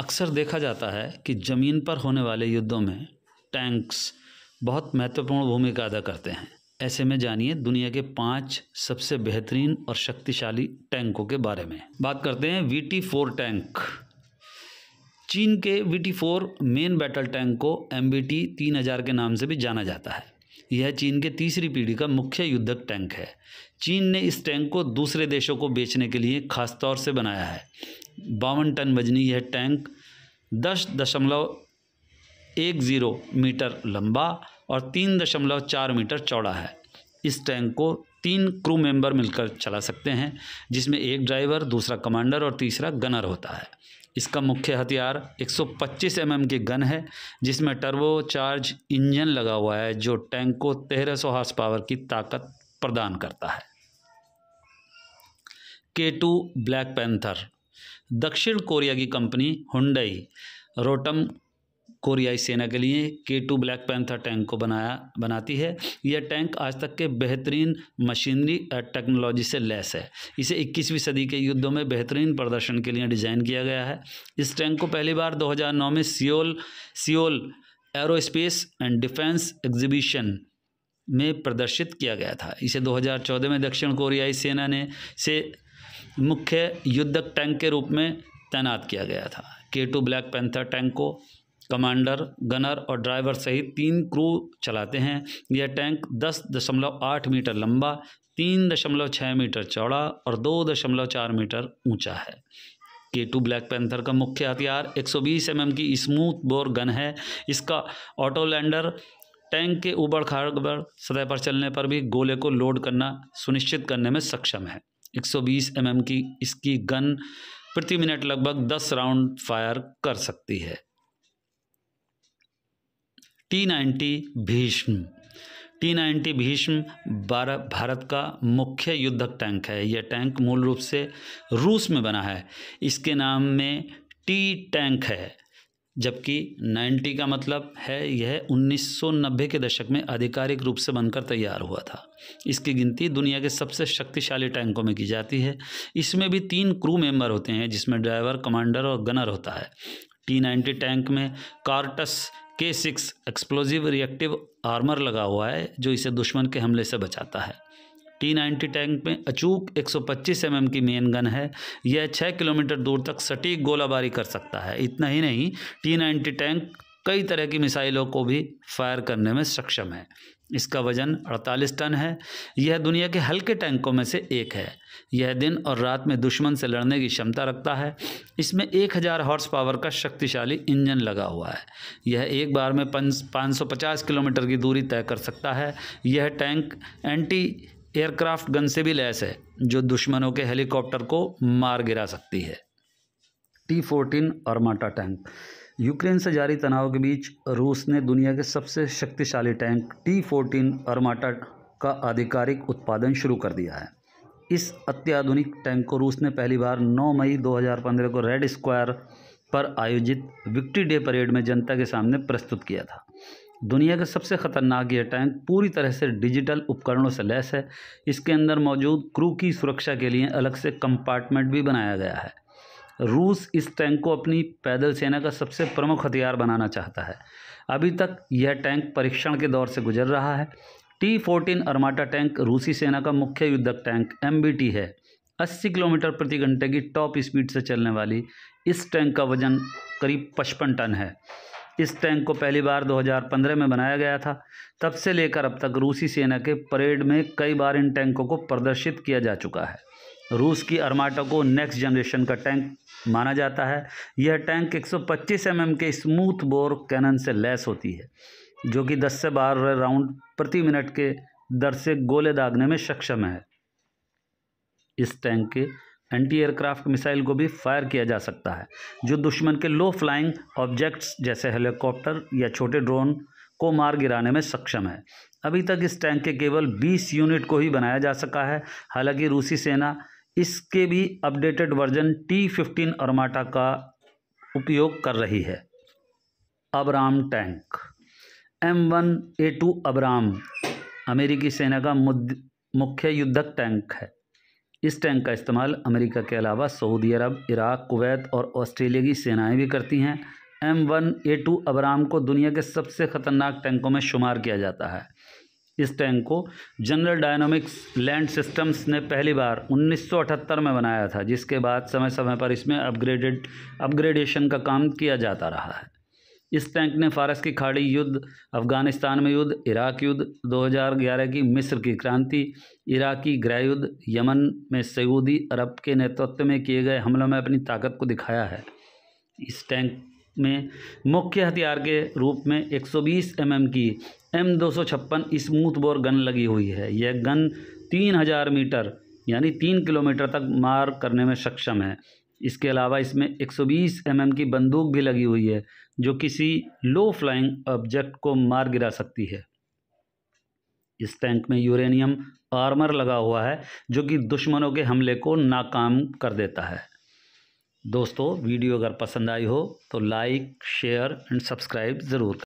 अक्सर देखा जाता है कि ज़मीन पर होने वाले युद्धों में टैंक्स बहुत महत्वपूर्ण भूमिका अदा करते हैं ऐसे में जानिए दुनिया के पांच सबसे बेहतरीन और शक्तिशाली टैंकों के बारे में बात करते हैं वी टी फोर टैंक चीन के V T four main battle tank को एम बी टी तीन हज़ार के नाम से भी जाना जाता है यह चीन के तीसरी पीढ़ी का मुख्य युद्धक टैंक है चीन ने इस टैंक को दूसरे देशों को बेचने के लिए खास तौर से बनाया है बावन टन वजनी यह टैंक दस दशमलव एक ज़ीरो मीटर लंबा और तीन दशमलव चार मीटर चौड़ा है इस टैंक को तीन क्रू मेंबर मिलकर चला सकते हैं जिसमें एक ड्राइवर दूसरा कमांडर और तीसरा गनर होता है इसका मुख्य हथियार 125 एमएम की गन है जिसमें टर्बोचार्ज इंजन लगा हुआ है जो टैंक को 1300 हाथ पावर की ताकत प्रदान करता है के टू ब्लैक पैंथर दक्षिण कोरिया की कंपनी हुंडई रोटम कोरियाई सेना के लिए के टू ब्लैक पैंथर टैंक को बनाया बनाती है यह टैंक आज तक के बेहतरीन मशीनरी टेक्नोलॉजी से लैस है इसे 21वीं सदी के युद्धों में बेहतरीन प्रदर्शन के लिए डिज़ाइन किया गया है इस टैंक को पहली बार 2009 में Seoul Seoul aerospace and defence exhibition में प्रदर्शित किया गया था इसे 2014 में दक्षिण कोरियाई सेना ने से मुख्य युद्धक टैंक के रूप में तैनात किया गया था K two Black Panther tank को कमांडर गनर और ड्राइवर सहित तीन क्रू चलाते हैं यह टैंक दस दशमलव आठ मीटर लंबा तीन दशमलव छः मीटर चौड़ा और दो दशमलव चार मीटर ऊंचा है के टू ब्लैक पैंथर का मुख्य हथियार एक सौ बीस एम की स्मूथ बोर गन है इसका ऑटो लैंडर टैंक के उबड़ खाबड़ सतह पर चलने पर भी गोले को लोड करना सुनिश्चित करने में सक्षम है 120 एमएम की इसकी गन प्रति मिनट लगभग 10 राउंड फायर कर सकती है T ninety Bhishma T ninety Bhishma Bharat का मुख्य युद्धक टैंक है यह टैंक मूल रूप से रूस में बना है इसके नाम में टी टैंक है जबकि 90 का मतलब है यह 1990 के दशक में आधिकारिक रूप से बनकर तैयार हुआ था इसकी गिनती दुनिया के सबसे शक्तिशाली टैंकों में की जाती है इसमें भी तीन क्रू मेंबर होते हैं जिसमें ड्राइवर कमांडर और गनर होता है टी नाइन्टी टैंक में कार्टस के सिक्स एक्सप्लोजिव रिएक्टिव आर्मर लगा हुआ है जो इसे दुश्मन के हमले से बचाता है टी नाइन्टी टैंक में अचूक 125 mm की मेन गन है यह 6 किलोमीटर दूर तक सटीक गोलाबारी कर सकता है इतना ही नहीं टी नाइन्टी टैंक कई तरह की मिसाइलों को भी फायर करने में सक्षम है इसका वजन 48 टन है यह दुनिया के हल्के टैंकों में से एक है यह दिन और रात में दुश्मन से लड़ने की क्षमता रखता है इसमें 1000 हॉर्स पावर का शक्तिशाली इंजन लगा हुआ है यह एक बार में 550 किलोमीटर की दूरी तय कर सकता है यह टैंक एंटी एयरक्राफ्ट गन से भी लैस है जो दुश्मनों के हेलीकॉप्टर को मार गिरा सकती है टी फोर्टीन और माटा टैंक यूक्रेन से जारी तनाव के बीच रूस ने दुनिया के सबसे शक्तिशाली टैंक टी फोर्टीन अरमाटा का आधिकारिक उत्पादन शुरू कर दिया है इस अत्याधुनिक टैंक को रूस ने पहली बार 9 मई 2015 को रेड स्क्वायर पर आयोजित विक्ट्री डे परेड में जनता के सामने प्रस्तुत किया था दुनिया के सबसे ख़तरनाक यह टैंक पूरी तरह से डिजिटल उपकरणों से लैस है इसके अंदर मौजूद क्रू की सुरक्षा के लिए अलग से कंपार्टमेंट भी बनाया गया है रूस इस टैंक को अपनी पैदल सेना का सबसे प्रमुख हथियार बनाना चाहता है अभी तक यह टैंक परीक्षण के दौर से गुजर रहा है टी फोर्टीन अरमाटा टैंक रूसी सेना का मुख्य युद्धक टैंक एम है 80 किलोमीटर प्रति घंटे की टॉप स्पीड से चलने वाली इस टैंक का वजन करीब पचपन टन है इस टैंक को पहली बार 2015 में बनाया गया था तब से लेकर अब तक रूसी सेना के परेड में कई बार इन टैंकों को प्रदर्शित किया जा चुका है रूस की अर्माटा को नेक्स्ट जनरेशन का टैंक माना जाता है यह टैंक 125 एमएम के स्मूथ बोर कैनन से लैस होती है जो कि 10 से 12 राउंड प्रति मिनट के दर से गोले दागने में सक्षम है इस टैंक के एंटी एयरक्राफ्ट मिसाइल को भी फायर किया जा सकता है जो दुश्मन के लो फ्लाइंग ऑब्जेक्ट्स जैसे हेलीकॉप्टर या छोटे ड्रोन को मार गिराने में सक्षम है अभी तक इस टैंक के केवल 20 यूनिट को ही बनाया जा सका है हालांकि रूसी सेना इसके भी updated version T fifteen Armata का उपयोग कर रही है Abrams tank M one A two Abrams अमेरिकी सेना का मुख्य युद्धक टैंक है इस टैंक का इस्तेमाल अमेरिका के अलावा सऊदी अरब इराक कुवैत और ऑस्ट्रेलिया की सेनाएं भी करती हैं M one A two Abrams को दुनिया के सबसे ख़तरनाक टैंकों में शुमार किया जाता है इस टैंक को जनरल डायनोमिक्स लैंड सिस्टम्स ने पहली बार 1978 में बनाया था जिसके बाद समय समय पर इसमें अपग्रेडेड अपग्रेडेशन का काम किया जाता रहा है इस टैंक ने फारस की खाड़ी युद्ध अफगानिस्तान में युद्ध इराक युद्ध 2011 की मिस्र की क्रांति इराकी गृह युद्ध यमन में सऊदी अरब के नेतृत्व में किए गए हमलों में अपनी ताकत को दिखाया है इस टैंक में मुख्य हथियार के रूप में 120 सौ mm की एम दो स्मूथ बोर गन लगी हुई है यह गन 3000 मीटर यानी तीन किलोमीटर तक मार करने में सक्षम है इसके अलावा इसमें 120 एम की बंदूक भी लगी हुई है जो किसी लो फ्लाइंग ऑब्जेक्ट को मार गिरा सकती है इस टैंक में यूरेनियम आर्मर लगा हुआ है जो कि दुश्मनों के हमले को नाकाम कर देता है दोस्तों वीडियो अगर पसंद आई हो तो लाइक शेयर एंड सब्सक्राइब ज़रूर